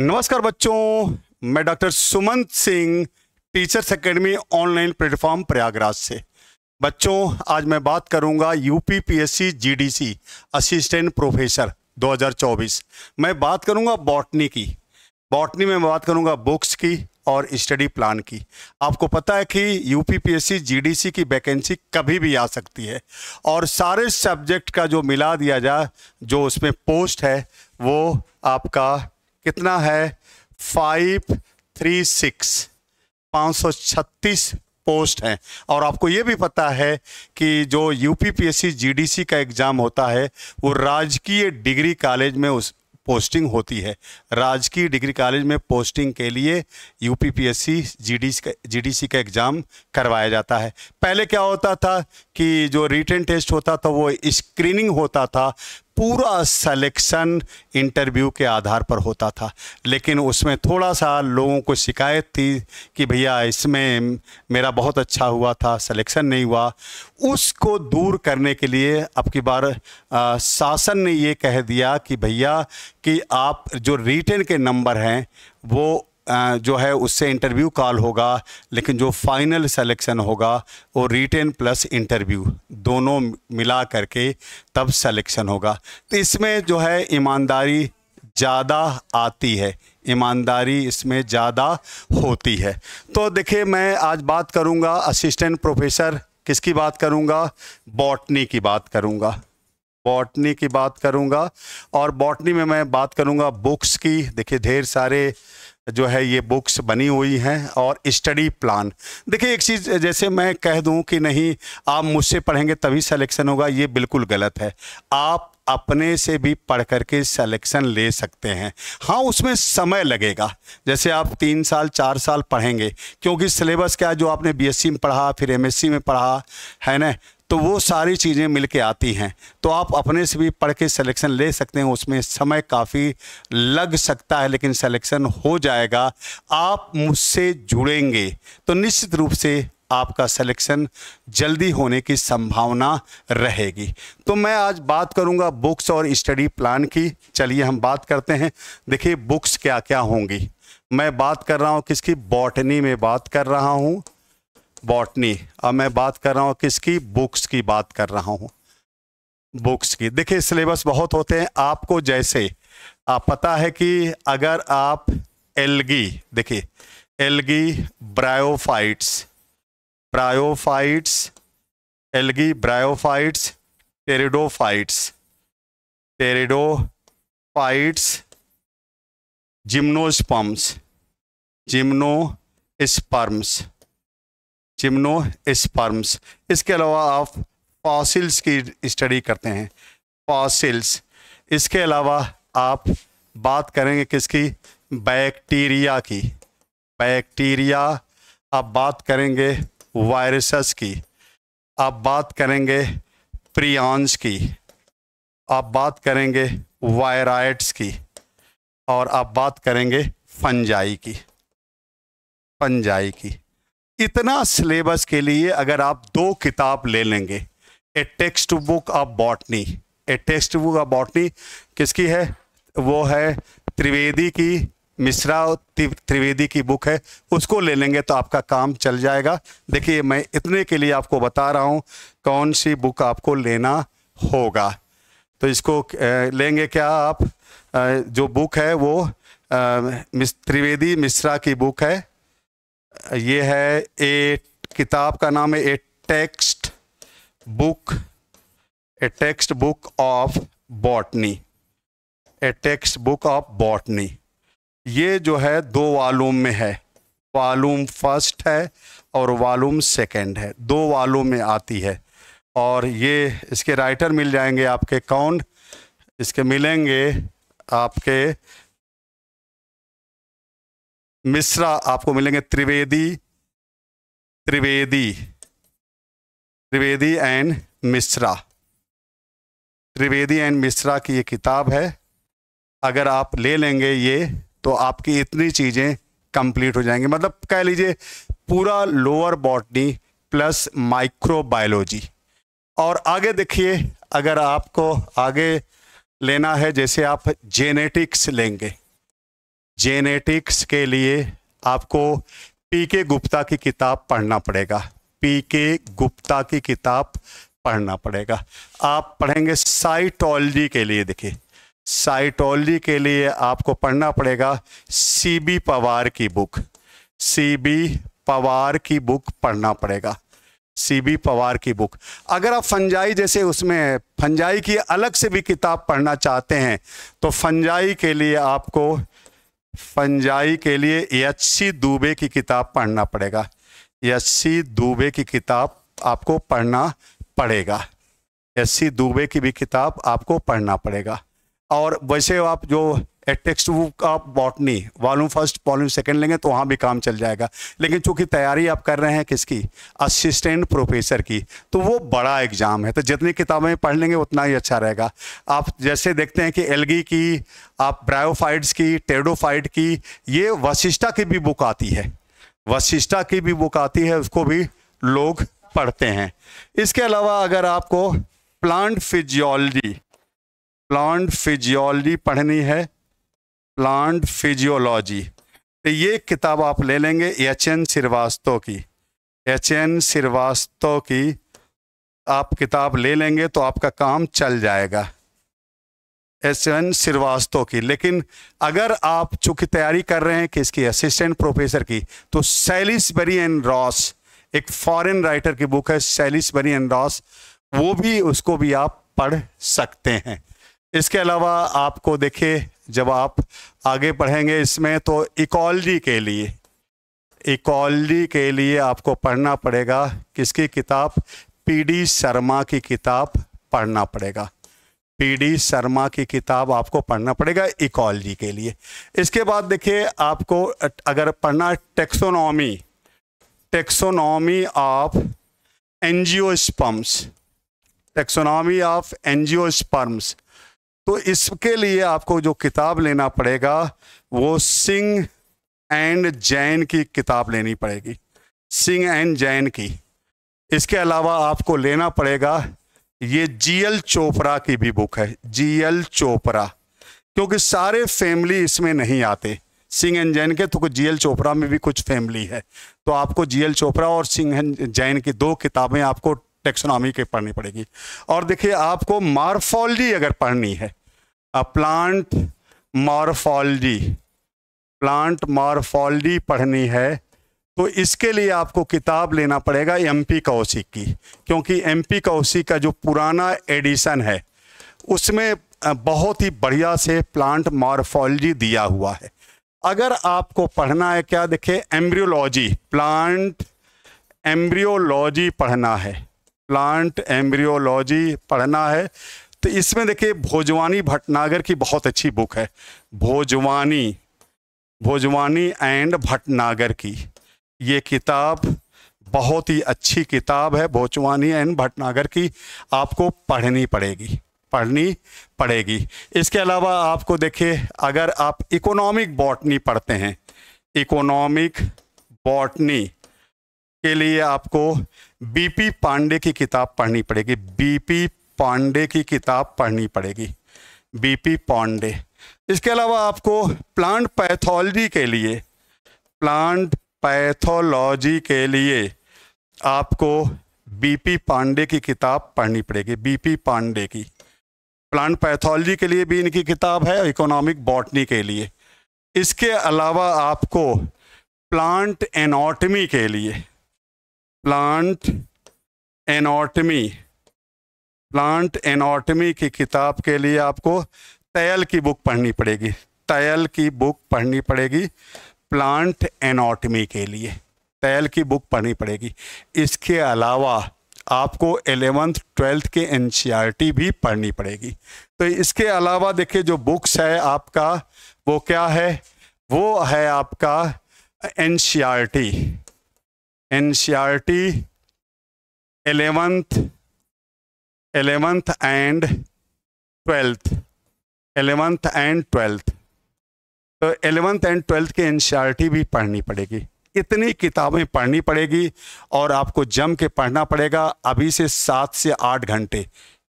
नमस्कार बच्चों मैं doctor Sumant Singh teachers academy online platform Prayagraj से बच्चों आज मैं बात करूंगा यूपीपीएससी जीडीसी असिस्टेंट प्रोफेसर 2024 मैं बात करूंगा बॉटनी की बॉटनी में बात करूंगा बुक्स की और स्टडी प्लान की आपको पता है कि यूपीपीएससी जीडीसी की वैकेंसी कभी भी आ सकती है और सारे सब्जेक्ट का जो मिला दिया जाए जो उसमें पोस्ट है वो आपका कितना है फाइव थ्री सिक्स पाँच सौ छत्तीस पोस्ट हैं और आपको ये भी पता है कि जो U P P S C G D C का एग्ज़ाम होता है वो राजकीय डिग्री कॉलेज में उस पोस्टिंग होती है राजकीय डिग्री कॉलेज में पोस्टिंग के लिए U P P S C G D का जी डी सी का एग्ज़ाम करवाया जाता है पहले क्या होता था कि जो रिटर्न टेस्ट होता था वो स्क्रीनिंग होता था पूरा सिलेक्शन इंटरव्यू के आधार पर होता था लेकिन उसमें थोड़ा सा लोगों को शिकायत थी कि भैया इसमें मेरा बहुत अच्छा हुआ था सिलेक्शन नहीं हुआ उसको दूर करने के लिए अब की बार आ, शासन ने ये कह दिया कि भैया कि आप जो रिटेन के नंबर हैं वो जो है उससे इंटरव्यू कॉल होगा लेकिन जो फाइनल सेलेक्शन होगा वो रिटेन प्लस इंटरव्यू दोनों मिला करके तब सेलेक्शन होगा तो इसमें जो है ईमानदारी ज़्यादा आती है ईमानदारी इसमें ज़्यादा होती है तो देखिए मैं आज बात करूँगा असिस्टेंट प्रोफेसर किसकी बात करूँगा बॉटनी की बात करूँगा बॉटनी की बात करूँगा और बॉटनी में मैं बात करूँगा बुक्स की देखिए ढेर सारे जो है ये बुक्स बनी हुई हैं और स्टडी प्लान देखिए एक चीज़ जैसे मैं कह दूं कि नहीं आप मुझसे पढ़ेंगे तभी सिलेक्शन होगा ये बिल्कुल गलत है आप अपने से भी पढ़ करके सिलेक्शन ले सकते हैं हाँ उसमें समय लगेगा जैसे आप तीन साल चार साल पढ़ेंगे क्योंकि सिलेबस क्या है जो आपने बीएससी में पढ़ा फिर एमएससी में पढ़ा है ना तो वो सारी चीज़ें मिल के आती हैं तो आप अपने से भी पढ़ के सिलेक्शन ले सकते हैं उसमें समय काफ़ी लग सकता है लेकिन सिलेक्शन हो जाएगा आप मुझसे जुड़ेंगे तो निश्चित रूप से आपका सिलेक्शन जल्दी होने की संभावना रहेगी तो मैं आज बात करूंगा बुक्स और स्टडी प्लान की चलिए हम बात करते हैं देखिए बुक्स क्या क्या होंगी मैं बात कर रहा हूं किसकी बॉटनी में बात कर रहा हूं बॉटनी अब मैं बात कर रहा हूँ किसकी बुक्स की बात कर रहा हूँ बुक्स की देखिए सिलेबस बहुत होते हैं आपको जैसे आप पता है कि अगर आप एलगी देखिए algae bryophytes bryophytes algae bryophytes pteridophytes pteridophytes gymnosperms gymnosperms gymnosperms इसके अलावा आप फॉसिल्स की स्टडी करते हैं फॉसिल्स इसके अलावा आप बात करेंगे किसकी बैक्टीरिया की बैक्टीरिया आप बात करेंगे वायरसेस की आप बात करेंगे प्रियांस की आप बात करेंगे वायराइट्स की और आप बात करेंगे फंजाई की फंजाई की इतना सिलेबस के लिए अगर आप दो किताब ले लेंगे a textbook of botany a textbook of botany किसकी है वो है त्रिवेदी की मिश्रा त्रिवेदी की बुक है उसको ले लेंगे तो आपका काम चल जाएगा देखिए मैं इतने के लिए आपको बता रहा हूँ कौन सी बुक आपको लेना होगा तो इसको लेंगे क्या आप जो बुक है वो त्रिवेदी मिश्रा की बुक है ये है ए किताब का नाम है a textbook a textbook of botany a textbook of botany ये जो है दो वालूम में है वालूम फर्स्ट है और वालूम सेकंड है दो वालूम में आती है और ये इसके राइटर मिल जाएंगे आपके कौन इसके मिलेंगे आपके मिश्रा आपको मिलेंगे त्रिवेदी त्रिवेदी त्रिवेदी एंड मिश्रा त्रिवेदी एंड मिश्रा की ये किताब है अगर आप ले लेंगे ये तो आपकी इतनी चीज़ें कंप्लीट हो जाएंगी मतलब कह लीजिए पूरा लोअर बॉटनी प्लस माइक्रोबायोलॉजी और आगे देखिए अगर आपको आगे लेना है जैसे आप जेनेटिक्स लेंगे जेनेटिक्स के लिए आपको पी के गुप्ता की किताब पढ़ना पड़ेगा पी के गुप्ता की किताब पढ़ना पड़ेगा आप पढ़ेंगे साइटोलॉजी के लिए देखिए साइटोलॉजी के लिए आपको पढ़ना पड़ेगा सी बी पवार की बुक सी बी पवार की बुक पढ़ना पड़ेगा सी बी पवार की बुक अगर आप फंजाई जैसे उसमें फंजाई की अलग से भी किताब पढ़ना चाहते हैं तो फंजाई के लिए आपको फंजाई के लिए यच्छी दुबे की किताब पढ़ना पड़ेगा यच्छी दुबे की किताब आपको पढ़ना पड़ेगा यच्छी दुबे की भी किताब आपको पढ़ना पड़ेगा और वैसे आप जो है टेक्स्ट बुक आप botany volume first volume second लेंगे तो वहाँ भी काम चल जाएगा लेकिन चूंकि तैयारी आप कर रहे हैं किसकी असिस्टेंट प्रोफेसर की तो वो बड़ा एग्ज़ाम है तो जितनी किताबें पढ़ लेंगे उतना ही अच्छा रहेगा आप जैसे देखते हैं कि एलगी की आप ब्रायोफाइड्स की टेडोफाइड की ये वशिष्ठा की भी बुक आती है वशिष्ठा की भी बुक आती है उसको भी लोग पढ़ते हैं इसके अलावा अगर आपको प्लांट फिजियोलॉजी प्लांट फिजियोलॉजी पढ़नी है प्लांट फिजियोलॉजी तो ये किताब आप ले लेंगे एच एन श्रीवास्तव की एच एन श्रीवास्तव की आप किताब ले लेंगे तो आपका काम चल जाएगा एस एन श्रीवास्तव की लेकिन अगर आप चूंकि तैयारी कर रहे हैं कि इसकी असिस्टेंट प्रोफेसर की तो बरी एन रॉस एक फॉरेन राइटर की बुक है बरी एन रॉस वो भी उसको भी आप पढ़ सकते हैं इसके अलावा आपको देखिए जब आप आगे पढ़ेंगे इसमें तो इकॉलजी के लिए इकॉलजी के लिए आपको पढ़ना पड़ेगा किसकी किताब पीडी शर्मा की किताब पढ़ना पड़ेगा पीडी शर्मा की किताब आपको पढ़ना पड़ेगा इकॉलजी के लिए इसके बाद देखिए आपको अगर पढ़ना taxonomy taxonomy of angiosperms taxonomy of angiosperms तो इसके लिए आपको जो किताब लेना पड़ेगा वो सिंह एंड जैन की किताब लेनी पड़ेगी सिंह एंड जैन की इसके अलावा आपको लेना पड़ेगा ये जीएल चोपड़ा की भी बुक है जीएल चोपड़ा क्योंकि सारे फैमिली इसमें नहीं आते सिंह एंड जैन के तो जीएल चोपड़ा में भी कुछ फैमिली है तो आपको जीएल चोपड़ा और सिंह एंड जैन की दो किताबें आपको टेक्सोनॉमी के पढ़नी पड़ेगी और देखिए आपको मार्फोलॉजी अगर पढ़नी है प्लांट मार्फॉलजी प्लांट मार्फॉलजी पढ़नी है तो इसके लिए आपको किताब लेना पड़ेगा एमपी पी की क्योंकि एमपी पी का जो पुराना एडिशन है उसमें बहुत ही बढ़िया से प्लांट मॉर्फोलॉजी दिया हुआ है अगर आपको पढ़ना है क्या देखिए एम्ब्रियोलॉजी प्लांट एम्ब्रियोलॉजी पढ़ना है प्लांट एम्ब्रियोलॉजी पढ़ना है तो इसमें देखिए भोजवानी भटनागर की बहुत अच्छी बुक है भोजवानी भोजवानी एंड भटनागर की ये किताब बहुत ही अच्छी किताब है भोजवानी एंड भटनागर की आपको पढ़नी पड़ेगी पढ़नी पड़ेगी इसके अलावा आपको देखिए अगर आप इकोनॉमिक बॉटनी पढ़ते हैं इकोनॉमिक बॉटनी के लिए आपको बीपी पांडे की किताब पढ़नी पड़ेगी बीपी पांडे की किताब पढ़नी पड़ेगी बीपी पांडे इसके अलावा आपको प्लांट पैथोलॉजी के लिए प्लांट पैथोलॉजी के लिए आपको बीपी पांडे की किताब पढ़नी पड़ेगी बीपी पांडे की प्लांट पैथोलॉजी के लिए भी इनकी किताब है इकोनॉमिक बॉटनी के लिए इसके अलावा आपको प्लांट एनाटॉमी के लिए प्लांट एनाटमी प्लांट एनाटमी की किताब के लिए आपको तैल की बुक पढ़नी पड़ेगी तैल की बुक पढ़नी पड़ेगी प्लांट एनाटमी के लिए तैल की बुक पढ़नी पड़ेगी इसके अलावा आपको एलेवंथ ट्वेल्थ के एन भी पढ़नी पड़ेगी तो इसके अलावा देखिए जो बुक्स है आपका वो क्या है वो है आपका N N C R T eleventh eleventh and twelfth eleventh and twelfth तो एलेवंथ एंड ट्वेल्थ के एन e भी पढ़नी पड़ेगी इतनी किताबें पढ़नी पड़ेगी और आपको जम के पढ़ना पड़ेगा अभी से सात से आठ घंटे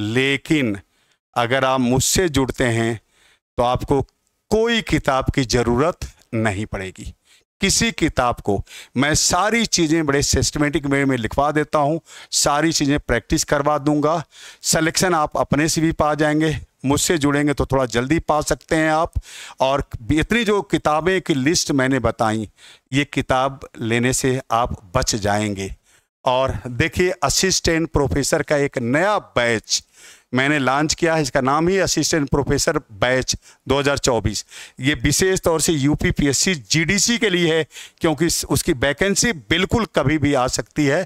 लेकिन अगर आप मुझसे जुड़ते हैं तो आपको कोई किताब की ज़रूरत नहीं पड़ेगी किसी किताब को मैं सारी चीज़ें बड़े सिस्टमेटिक वे में लिखवा देता हूँ सारी चीज़ें प्रैक्टिस करवा दूंगा सिलेक्शन आप अपने से भी पा जाएंगे मुझसे जुड़ेंगे तो थोड़ा जल्दी पा सकते हैं आप और इतनी जो किताबें की लिस्ट मैंने बताई ये किताब लेने से आप बच जाएंगे और देखिए असिस्टेंट प्रोफेसर का एक नया बैच मैंने लॉन्च किया है इसका नाम ही असिस्टेंट प्रोफेसर बैच 2024 ये विशेष तौर से यूपी पीएससी जीडीसी के लिए है क्योंकि उसकी वैकेंसी बिल्कुल कभी भी आ सकती है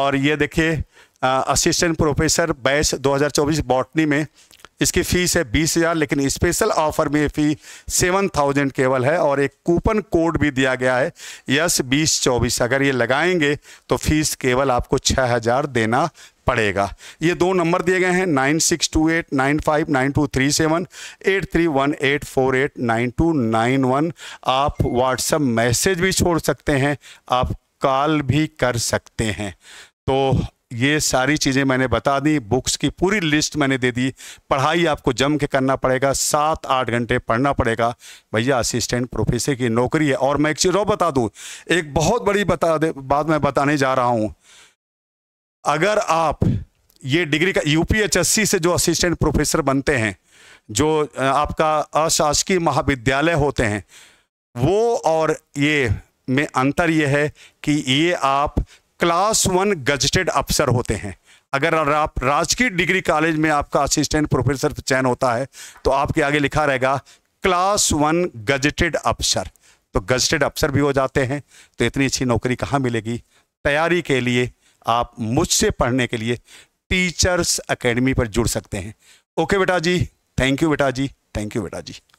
और ये देखिए असिस्टेंट प्रोफेसर बैच 2024 बॉटनी में इसकी फ़ीस है बीस हज़ार लेकिन स्पेशल ऑफर में फ़ी सेवन थाउजेंड केवल है और एक कूपन कोड भी दिया गया है यस बीस चौबीस अगर ये लगाएंगे तो फीस केवल आपको छः हज़ार देना पड़ेगा ये दो नंबर दिए गए हैं nine six two eight nine five nine two three seven eight three one eight four eight nine two nine one आप व्हाट्सएप मैसेज भी छोड़ सकते हैं आप कॉल भी कर सकते हैं तो ये सारी चीज़ें मैंने बता दी बुक्स की पूरी लिस्ट मैंने दे दी पढ़ाई आपको जम के करना पड़ेगा सात आठ घंटे पढ़ना पड़ेगा भैया असिस्टेंट प्रोफेसर की नौकरी है और मैं एक चीज़ और बता दूँ एक बहुत बड़ी बता दे बात मैं बताने जा रहा हूँ अगर आप ये डिग्री का यूपीएचएससी से जो असिस्टेंट प्रोफेसर बनते हैं जो आपका अशासकीय महाविद्यालय होते हैं वो और ये में अंतर ये है कि ये आप क्लास वन गजटेड अफसर होते हैं अगर आप राजकीय डिग्री कॉलेज में आपका असिस्टेंट प्रोफेसर चयन होता है तो आपके आगे लिखा रहेगा क्लास वन गजटेड अफसर तो गजटेड अफसर भी हो जाते हैं तो इतनी अच्छी नौकरी कहाँ मिलेगी तैयारी के लिए आप मुझसे पढ़ने के लिए टीचर्स एकेडमी पर जुड़ सकते हैं ओके बेटा जी थैंक यू बेटा जी थैंक यू बेटा जी